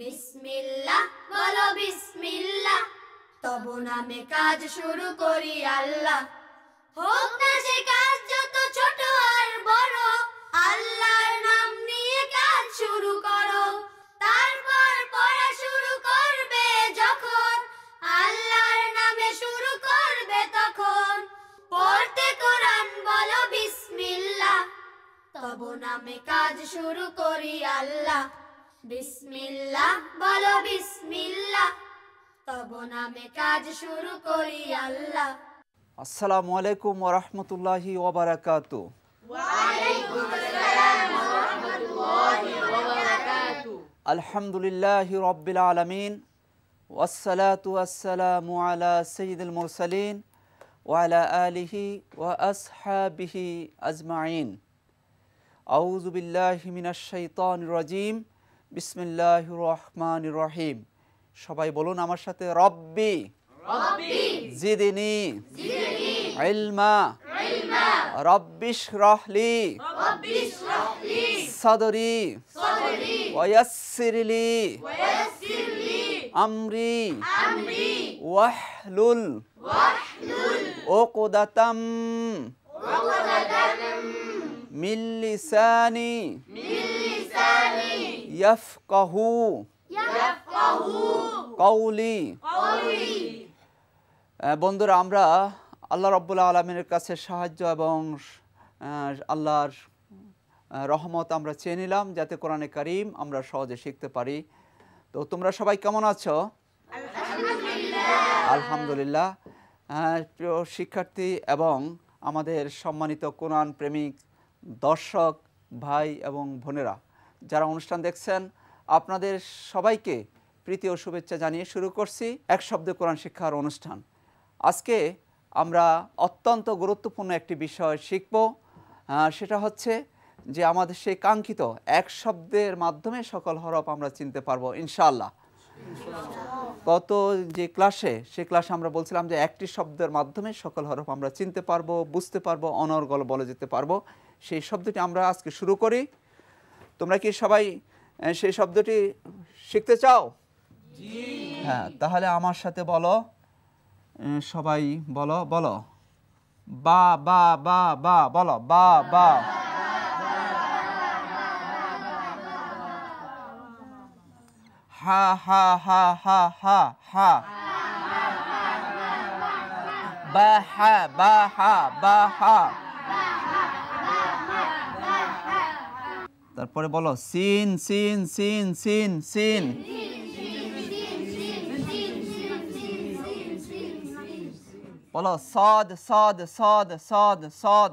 বিসমিল্লাহ বলো বিসমিল্লাহ তব নামে কাজ শুরু করি আল্লাহ হোক না সে কাজ যত ছোট আর বড় আল্লাহর নাম নিয়ে কাজ শুরু করো তারপর পড়া শুরু করবে যখন আল্লাহর নামে শুরু করবে তখন পড়তে কোরআন বলো বিসমিল্লাহ তব নামে কাজ শুরু করি আল্লাহ বিসমিল্লাহ বলো বিসমিল্লাহ তব নামে কাজ শুরু করি আল্লাহ আসসালামু আলাইকুম ওরহমতুল্লাহি ওবরাকাত আলহামদুলিল্লাহ রব্বিল আলমিন ওয়াসালাতু আসসালামু আলা সঈদুল মুরসালিন ওয়ালা আলিহি ওয়া আসহাবিহি আজমাইন আউজুবিল্লাহ মিনাশ শাইতানির রাজিম বিসমিল্লাহ রহমান রহিম সবাই বলুন আমার সাথে রব্বি জিদিনি ওয়াসিরলি ওয়াহলুল মিল্লিসানি ইয়াফকাহু ইয়াফকাহু কাউলি বন্ধুরা আমরা আল্লাহ রব্বুল আলমিনের কাছে সাহায্য এবং আল্লাহর রহমত আমরা চেয়ে নিলাম যাতে কোরআনে করিম আমরা সহজে শিখতে পারি তো তোমরা সবাই কেমন আছো আলহামদুলিল্লাহ প্রিয় শিক্ষার্থী এবং আমাদের সম্মানিত কোরআন প্রেমিক দর্শক ভাই এবং বোনেরা যারা অনুষ্ঠান দেখছেন আপনাদের সবাইকে প্রীতি ও শুভেচ্ছা জানিয়ে শুরু করছি এক শব্দে কোরআন শিক্ষার অনুষ্ঠান আজকে আমরা অত্যন্ত গুরুত্বপূর্ণ একটি বিষয় শিখব সেটা হচ্ছে যে আমাদের সেই কাঙ্ক্ষিত এক শব্দের মাধ্যমে সকল হরফ আমরা চিনতে পারবো ইনশাল্লাহ গত যে ক্লাসে সে ক্লাসে আমরা বলছিলাম যে একটি শব্দের মাধ্যমে সকল হরফ আমরা চিনতে পারবো বুঝতে পারবো অনর্গল বলে যেতে পারবো সেই শব্দটি আমরা আজকে শুরু করি তোমরা কি সবাই সেই শব্দটি শিখতে চাও হ্যাঁ তাহলে আমার সাথে বলো সবাই বলো বলো বা বা বা বা বলো বা বা হা হা হা হা হা হা বা হা বা হা বা হা তারপরে বলো সিন সিন সিন সিন সিন বলো সদ সদ সদ সদ সদ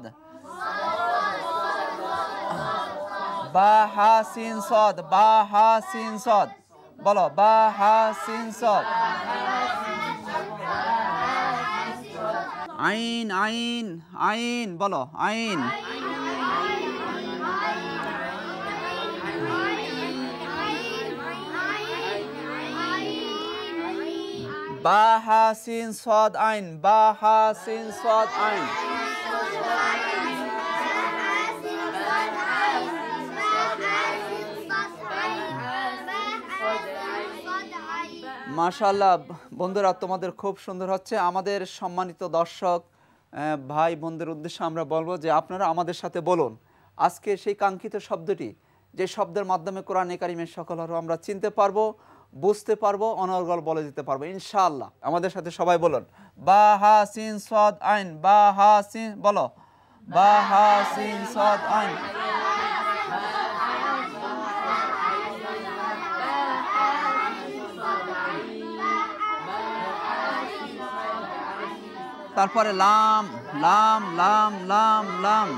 বা হা সিন সদ বা হা সিন সদ বলো বা হা সিন সদ আইন আইন আইন বলো আইন বা হা সদ আইন বা হা সদ আইন মাশাল্লাহ বন্ধুরা তোমাদের খুব সুন্দর হচ্ছে আমাদের সম্মানিত দর্শক ভাই বোনদের উদ্দেশ্যে আমরা বলবো যে আপনারা আমাদের সাথে বলুন আজকে সেই কাঙ্ক্ষিত শব্দটি যে শব্দের মাধ্যমে কোরআন একারিমের সকল আমরা চিনতে পারবো বুঝতে পারবো অনর্গল বলে দিতে পারবো ইনশাআল্লাহ আমাদের সাথে সবাই বলুন বা হা সিন সদ আইন বা হা সিন বলো বা হা সদ আইন তারপরে লাম লাম লাম লাম লাম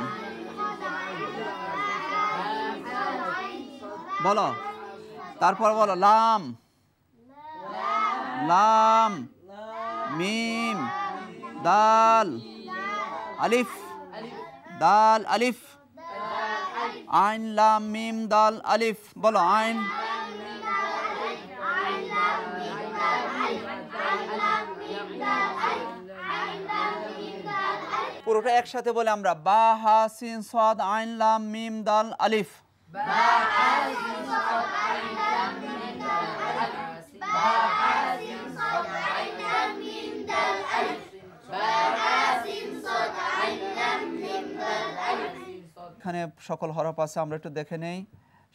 বলো তারপর বলো লাম লাম মিম দাল আলিফ দাল আলিফ আইন লাম মিম দাল আলিফ বলো আইন পুরোটা একসাথে বলে আমরা বা হা সিন সাদ আইন লাম মিম দাল আলিফ বা হা সিন সাদ আইন লাম মিম দাল আলিফ বা হা এখানে সকল হরফ আছে আমরা একটু দেখে নেই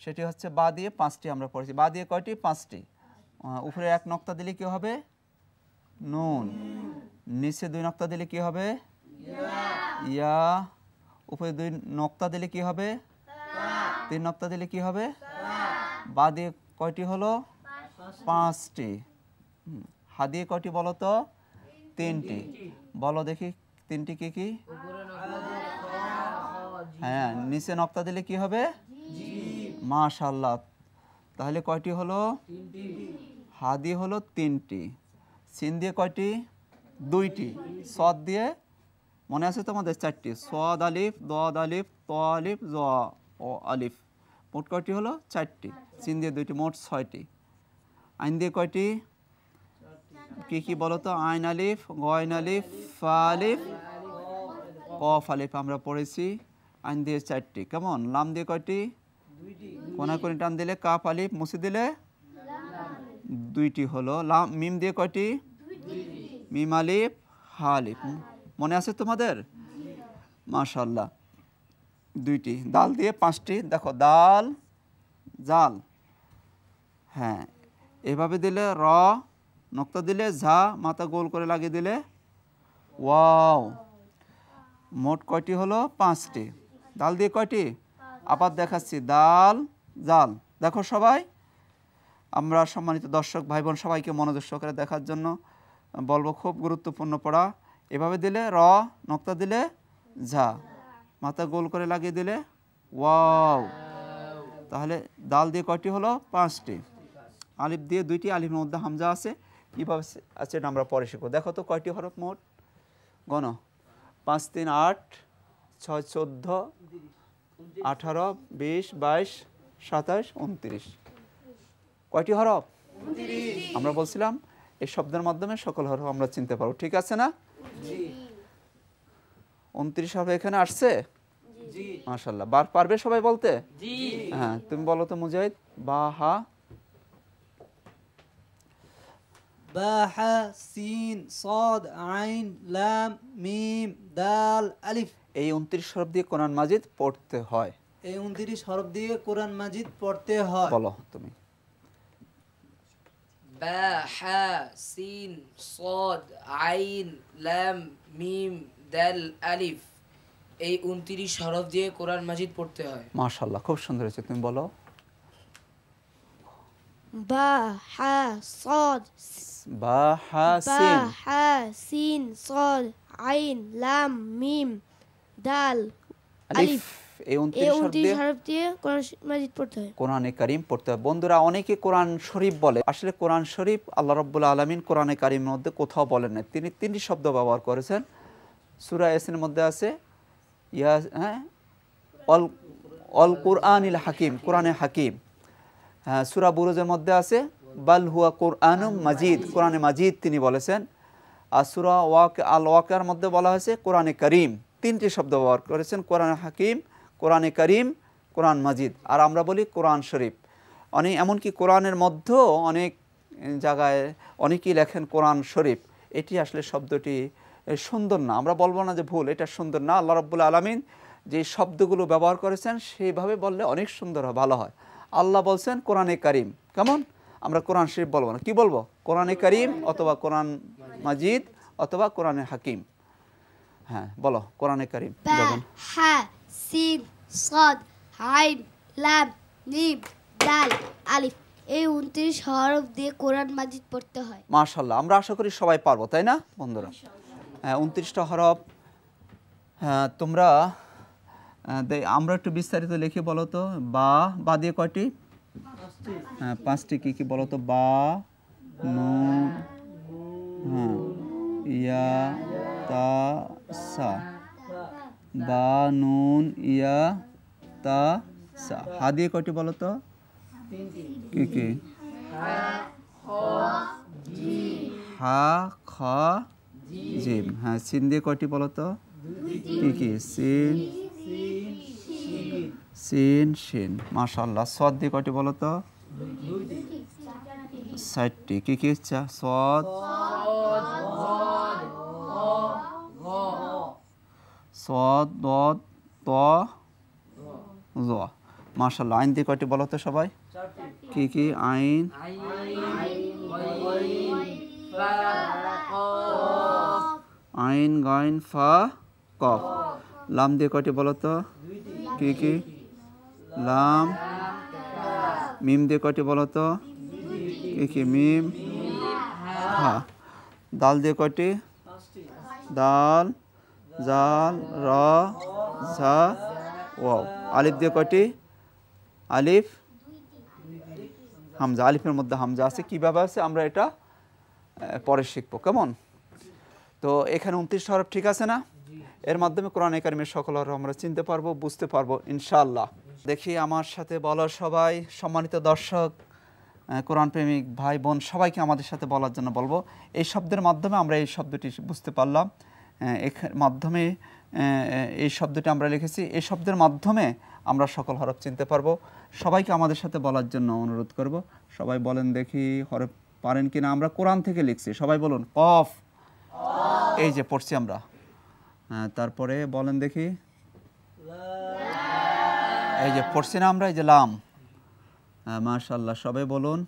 সেটি হচ্ছে বা দিয়ে পাঁচটি আমরা পড়েছি বা দিয়ে কয়টি পাঁচটি উপরে এক নক্তা দিলে কি হবে নুন নিচে দুই নক্তা দিলে কি হবে ইয়া উপরে দুই নক্তা দিলে কি হবে তিন নক্তা দিলে কি হবে বা দিয়ে কয়টি হলো পাঁচটি হাদিয়ে কয়টি বলতো তিনটি বলো দেখি তিনটি কি কি হ্যাঁ নিচে নক্তা দিলে কি হবে মাশাল্লাহ তাহলে কয়টি হলো হাদি হলো তিনটি সিন দিয়ে কয়টি দুইটি সদ দিয়ে মনে আছে তোমাদের চারটি সদ আলিফ দদ আলিফ ত আলিফ জ ও আলিফ মোট কয়টি হলো চারটি সিন দিয়ে দুইটি মোট ছয়টি আইন দিয়ে কয়টি কি কি বলো তো আইন আলিফ গয়ন আলিফ ফা আলিফ কফ আলিফ আমরা পড়েছি আইন দিয়ে চারটি কেমন লাম দিয়ে কয়টি কোনাকুনি টান দিলে কাপ আলিফ মুছে দিলে দুইটি হলো লাম মিম দিয়ে কয়টি মিম আলিফ হা আলিফ মনে আছে তোমাদের মাশাল্লাহ দুইটি দাল দিয়ে পাঁচটি দেখো দাল জাল হ্যাঁ এভাবে দিলে র নকতা দিলে ঝা মাথা গোল করে লাগিয়ে দিলে ওয়াও মোট কয়টি হলো পাঁচটি ডাল দিয়ে কয়টি আবার দেখাচ্ছি ডাল জাল দেখো সবাই আমরা সম্মানিত দর্শক ভাই বোন সবাইকে মনোযোগ সহকারে দেখার জন্য বলবো খুব গুরুত্বপূর্ণ পড়া এভাবে দিলে র নকতা দিলে ঝা মাথা গোল করে লাগিয়ে দিলে ওয়াও তাহলে ডাল দিয়ে কয়টি হলো পাঁচটি আলিফ দিয়ে দুইটি আলিফের মধ্যে হামজা আছে কীভাবে আছে আমরা পরে শিখবো দেখো তো কয়টি হরফ মোট গণ পাঁচ তিন আট ছয় চোদ্দ আঠারো বিশ বাইশ সাতাশ উনত্রিশ কয়টি হরফ আমরা বলছিলাম এই শব্দের মাধ্যমে সকল হরফ আমরা চিনতে পারবো ঠিক আছে না উনত্রিশ হরফ এখানে আসছে মাশাল্লাহ বার পারবে সবাই বলতে হ্যাঁ তুমি বলো তো মুজাহিদ বা হা باح সিন صاد عين لام মিম দাল আলিফ এই উনত্রিশ হরফ দিয়ে কোরআন মাজিদ পড়তে হয় এই উনত্রিশ হরফ দিয়ে কোরআন মাজিদ পড়তে হয় বলো তুমি বাহা সিন সদ আইন লাম মিম দাল আলিফ এই উনত্রিশ হরফ দিয়ে কোরআন মাজিদ পড়তে হয় মাশাল্লাহ খুব সুন্দর হয়েছে তুমি বলো صاد سين صاد عين لام ميم دال এই উনত্রিশ হরফ দিয়ে কোরআন মাজিদ পড়তে হয় কোরআনে কারিম পড়তে হয় বন্ধুরা অনেকে কোরআন শরীফ বলে আসলে কোরআন শরীফ আল্লাহ রব্বুল আলমিন কোরআনে কারিমের মধ্যে কোথাও বলেন না তিনি তিনটি শব্দ ব্যবহার করেছেন সুরা এসের মধ্যে আছে ইয়া হ্যাঁ অল অল কোরআন হাকিম কোরআনে হাকিম সুরা বুরুজের মধ্যে আছে বাল হুয়া কোরআন মাজিদ কোরআনে মাজিদ তিনি বলেছেন আর সুরা ওয়াক আল ওয়াকার মধ্যে বলা হয়েছে কোরআনে করিম তিনটি শব্দ ব্যবহার করেছেন কোরআন হাকিম কোরআনে করিম কোরআন মাজিদ আর আমরা বলি কোরআন শরীফ অনেক এমনকি কোরআনের মধ্যেও অনেক জায়গায় অনেকেই লেখেন কোরআন শরীফ এটি আসলে শব্দটি সুন্দর না আমরা বলবো না যে ভুল এটা সুন্দর না আল্লাহ রব্বুল আলমিন যে শব্দগুলো ব্যবহার করেছেন সেইভাবে বললে অনেক সুন্দর হয় ভালো হয় আল্লাহ বলছেন কোরআনে করিম কেমন আমরা কোরআন শরীফ বলবো না কী বলবো কোরআনে কারিম অথবা কোরআন মাজিদ অথবা কোরআনে হাকিম হ্যাঁ বলো কোরআনে করিম সিন সদ আইন এই উনত্রিশ হরফ দিয়ে কোরআন মাজিদ পড়তে হয় মাশাল্লাহ আমরা আশা করি সবাই পারবো তাই না বন্ধুরা হ্যাঁ উনত্রিশটা হরফ হ্যাঁ তোমরা তাই আমরা একটু বিস্তারিত লিখি বলতো বা বা দিয়ে কয়টি হ্যাঁ পাঁচটি কী কী বলতো বা নুন হ্যাঁ ইয়া তা সা বা নুন ইয়া তা সা হা দিয়ে কয়টি বলতো কি কি হা খ হ্যাঁ সিন দিয়ে কয়টি বলতো কি কি সিন সিন সিন মাশাল্লাহ সদ দিয়ে কটি বলো তো ষাটটি কী কী ইচ্ছা সদ সদ দদ ত মাশাল্লাহ আইন দিয়ে কটি বলো তো সবাই কি কি আইন আইন গাইন ফা কফ লাম দিয়ে কটি বলো তো কি কী লাম মিম দিয়ে কয়টি বলো তো কি কি মিম হা দাল দিয়ে কয়টি দাল জাল র ঝা ওয়াও আলিফ দিয়ে কয়টি আলিফ হামজা আলিফের মধ্যে হামজা আছে কীভাবে আছে আমরা এটা পরে শিখবো কেমন তো এখানে উনত্রিশ হরফ ঠিক আছে না এর মাধ্যমে কোরআন একাডেমির সকল হরফ আমরা চিনতে পারবো বুঝতে পারবো ইনশাল্লাহ দেখি আমার সাথে বলো সবাই সম্মানিত দর্শক কোরআন প্রেমিক ভাই বোন সবাইকে আমাদের সাথে বলার জন্য বলবো এই শব্দের মাধ্যমে আমরা এই শব্দটি বুঝতে পারলাম এর মাধ্যমে এই শব্দটি আমরা লিখেছি এই শব্দের মাধ্যমে আমরা সকল হরফ চিনতে পারবো সবাইকে আমাদের সাথে বলার জন্য অনুরোধ করব সবাই বলেন দেখি হরফ পারেন কি না আমরা কোরআন থেকে লিখছি সবাই বলুন কফ এই যে পড়ছি আমরা তারপরে বলেন দেখি এই যে পড়ছি না আমরা এই যে লাম হ্যাঁ, মাশাল্লাহ সবাই বলুন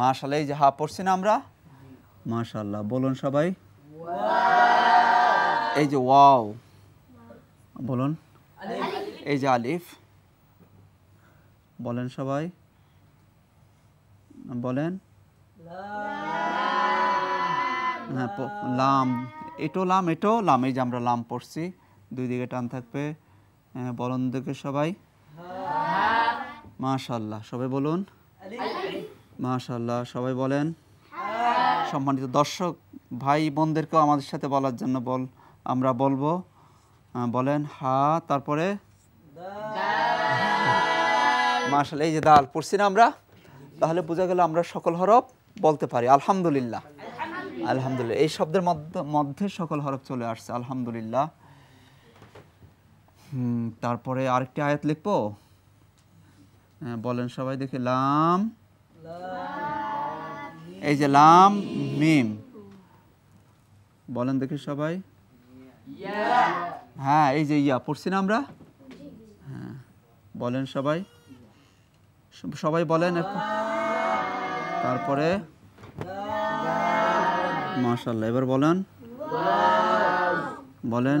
মাশাল্লাহ এই যে হা পড়ছি না আমরা মাশাল্লাহ বলুন সবাই এই যে ওয়াও বলুন এই যে আলিফ বলেন সবাই বলেন হ্যাঁ লাম এটো লাম এটো লাম এই যে আমরা লাম পড়ছি দুই দিকে টান থাকবে হ্যাঁ, বলুন দেখে সবাই মাশাল্লাহ সবাই বলুন মাশাল্লাহ সবাই বলেন সম্মানিত দর্শক ভাই বোনদেরকেও আমাদের সাথে বলার জন্য বল আমরা বলবো বলেন হা তারপরে মাশাল এই যে দাল পড়ছি না আমরা তাহলে বোঝা গেল আমরা সকল হরফ বলতে পারি আলহামদুলিল্লাহ আলহামদুলিল্লাহ এই শব্দের মধ্যে সকল হরফ চলে আসছে আলহামদুলিল্লাহ তারপরে আরেকটি আয়াত লিখব হ্যাঁ, বলেন সবাই দেখি লাম এই যে লাম মিম বলেন দেখি সবাই হ্যাঁ এই যে ইয়া পড়ছি না আমরা হ্যাঁ বলেন সবাই সবাই বলেন তারপরে মাসাল্লাহ এবার বলেন বলেন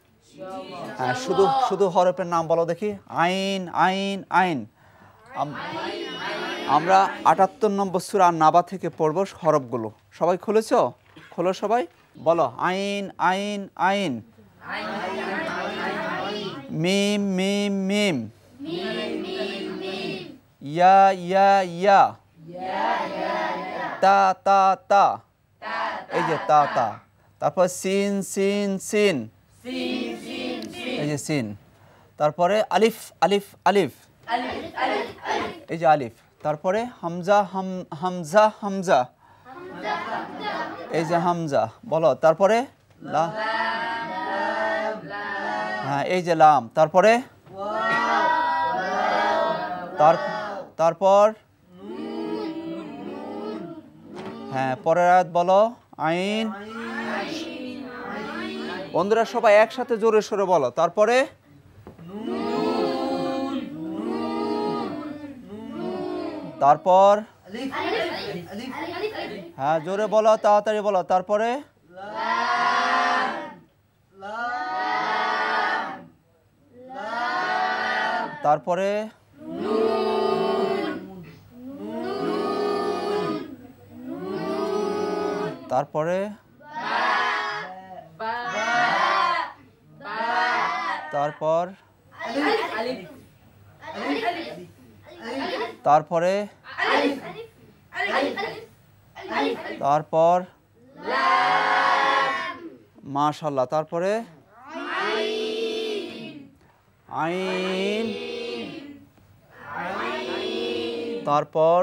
হ্যাঁ, শুধু শুধু হরফের নাম বলো দেখি আইন আইন আইন আমরা আটাত্তর নম্বর সুর আর নাবা থেকে পড়ব হরফগুলো সবাই খুলেছ খোলো সবাই বলো আইন আইন আইন মিম মিম মিম ইয়া ইয়া ইয়া তা তা তা এই যে তা তা তারপর সিন সিন সিন যে সিন তারপরে আলিফ আলিফ আলিফ এই যে আলিফ তারপরে হামজা হাম হামজা হামজা এই যে হামজা বলো তারপরে হ্যাঁ এই যে লাম তারপরে তারপর হ্যাঁ পরের আয়াত বলো আইন বন্ধুরা সবাই একসাথে জোরে সরে বলো তারপরে তারপর হ্যাঁ জোরে বলো তাড়াতাড়ি বলো তারপরে তারপরে তারপরে তারপর তারপরে তারপর মাশাল্লাহ তারপরে আইন তারপর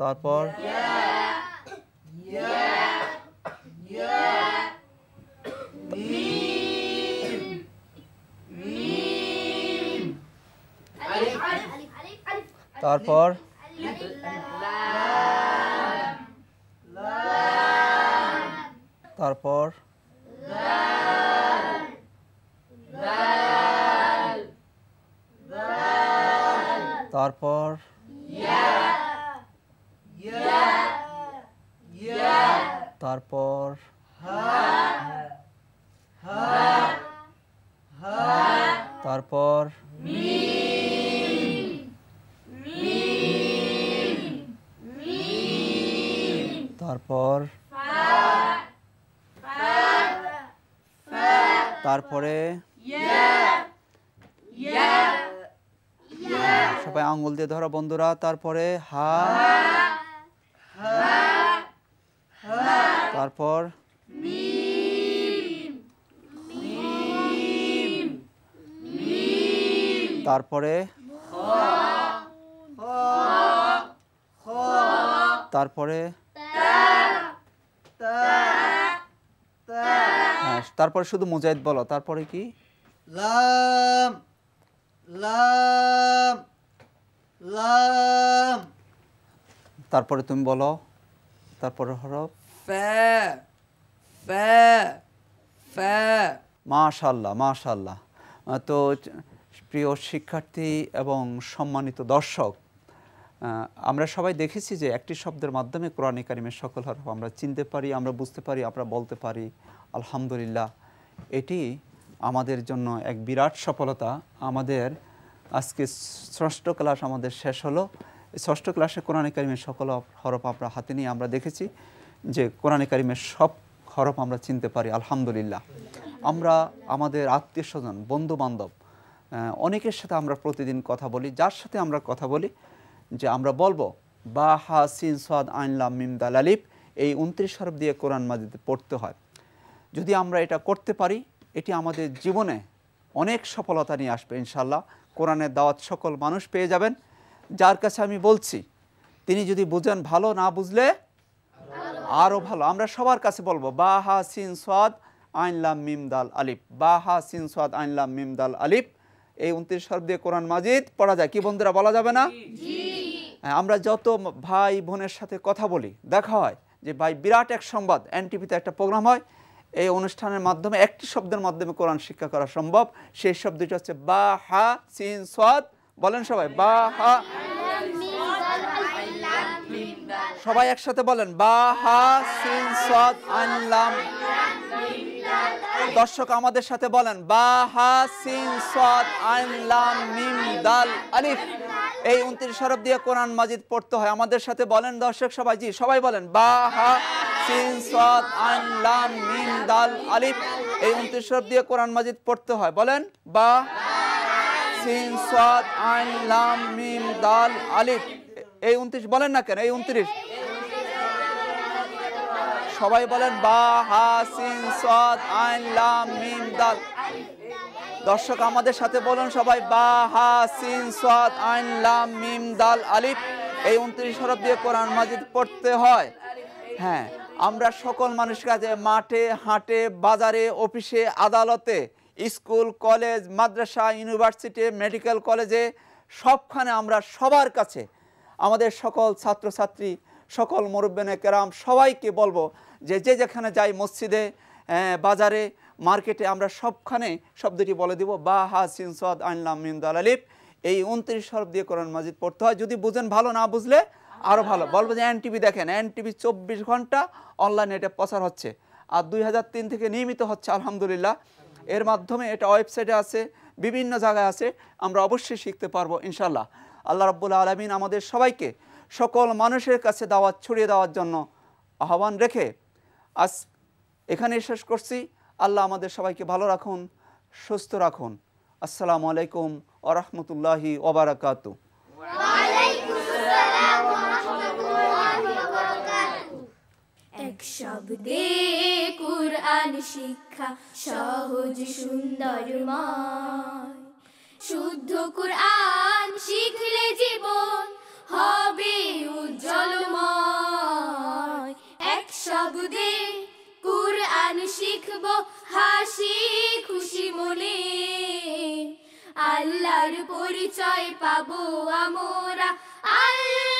তারপর তারপর তারপর তারপর তারপর তারপর তারপর তারপরে সবাই আঙ্গুল দিয়ে ধরা বন্ধুরা তারপরে হা তারপর তারপরে তারপরে হ্যাঁ, তারপরে শুধু মুজাহিদ বলো তারপরে কি লাম লাম লাম তারপরে তুমি বলো তারপরে হরফ মাশাল্লাহ মাশাল্লাহ তো প্রিয় শিক্ষার্থী এবং সম্মানিত দর্শক আমরা সবাই দেখেছি যে একটি শব্দের মাধ্যমে কোরআনে কারিমের সকল হরফ আমরা চিনতে পারি আমরা বুঝতে পারি আমরা বলতে পারি আলহামদুলিল্লাহ এটি আমাদের জন্য এক বিরাট সফলতা আমাদের আজকে ষষ্ঠ ক্লাস আমাদের শেষ হলো ষষ্ঠ ক্লাসে কোরআনে কারিমের সকল হরফ আমরা হাতে নিয়ে আমরা দেখেছি যে কোরআনে কারিমের সব হরফ আমরা চিনতে পারি আলহামদুলিল্লাহ আমরা আমাদের আত্মীয় স্বজন বন্ধু বান্ধব অনেকের সাথে আমরা প্রতিদিন কথা বলি যার সাথে আমরা কথা বলি যে আমরা বলবো বা হা সিন সাদ আইনলাম মিম দাল আলিফ এই উনত্রিশ হরফ দিয়ে কোরআন মাজিদ পড়তে হয় যদি আমরা এটা করতে পারি এটি আমাদের জীবনে অনেক সফলতা নিয়ে আসবে ইনশাল্লাহ কোরআনের দাওয়াত সকল মানুষ পেয়ে যাবেন যার কাছে আমি বলছি তিনি যদি বুঝেন ভালো না বুঝলে আরও ভালো আমরা সবার কাছে বলবো বা হা সিন সাদ আইনলাম মিম দাল আলিফ বা হা সিন সাদ আইনলাম মিম দাল আলিফ এই উনত্রিশ দিয়ে কোরআন মাজিদ পড়া যায় কি বন্ধুরা বলা যাবে না আমরা যত ভাই বোনের সাথে কথা বলি দেখা হয় যে ভাই বিরাট এক সংবাদ টিভিতে একটা প্রোগ্রাম হয় এই অনুষ্ঠানের মাধ্যমে একটি শব্দের মাধ্যমে কোরআন শিক্ষা করা সম্ভব সেই শব্দটি হচ্ছে বা হা সিন সাদ বলেন সবাই বা হা সবাই একসাথে বলেন বা হা সিন সাদ আনলাম দর্শক আমাদের সাথে বলেন বা হা সিন সাদ আনলাম মিম দাল আলিফ এই উনত্রিশ হরফ দিয়ে কোরআন মাজিদ পড়তে হয় আমাদের সাথে বলেন দর্শক সবাই জি সবাই বলেন বা হা সিন সাদ আন লাম মিন দাল আলিফ এই উনত্রিশ হরফ দিয়ে কোরআন মাজিদ পড়তে হয় বলেন বা সিন সাদ আন লাম মিম দাল আলিফ এই উনত্রিশ বলেন না কেন এই উনত্রিশ সবাই বলেন বা হা সিন সাদ আইন লাম মিম দাল দর্শক আমাদের সাথে বলুন সবাই বা হা সিন সাদ আইন লাম মিম দাল আলিফ এই উনত্রিশ হরফ দিয়ে কোরআন মাজিদ পড়তে হয় হ্যাঁ আমরা সকল মানুষ কাছে মাঠে হাটে বাজারে অফিসে আদালতে স্কুল কলেজ মাদ্রাসা ইউনিভার্সিটি মেডিকেল কলেজে সবখানে আমরা সবার কাছে আমাদের সকল ছাত্রছাত্রী সকল মুরব্বেনে কেরাম সবাইকে বলবো যে যে যেখানে যাই মসজিদে বাজারে মার্কেটে আমরা সবখানে শব্দটি বলে দিব বা হা সিন আনলাম মিন আলিপ এই উনত্রিশ হরফ দিয়ে কোরআন মাজিদ পড়তে হয় যদি বুঝেন ভালো না বুঝলে আরও ভালো বলবো যে টিভি দেখেন টিভি চব্বিশ ঘন্টা অনলাইনে এটা প্রচার হচ্ছে আর দুই তিন থেকে নিয়মিত হচ্ছে আলহামদুলিল্লাহ এর মাধ্যমে এটা ওয়েবসাইটে আছে বিভিন্ন জায়গায় আছে আমরা অবশ্যই শিখতে পারবো ইনশাল্লাহ আল্লাহ রব্বুল আলমিন আমাদের সবাইকে সকল মানুষের কাছে দাওয়াত ছড়িয়ে দেওয়ার জন্য আহ্বান রেখে আজ এখানে শেষ করছি আল্লাহ আমাদের সবাইকে ভালো রাখুন সুস্থ রাখুন আসসালামু আলাইকুম আরহামতুল্লাহি ওবরাকাতু এক শব্দে কুরআন শিক্ষা সহজ সুন্দর শুদ্ধ কুরআন শিখলে জীবন হবে উজ্জ্বলময় এক শব্দে কোরআন শিখব হাসি খুশি মনে আল্লাহর পরিচয় পাবো আমরা আল্লাহ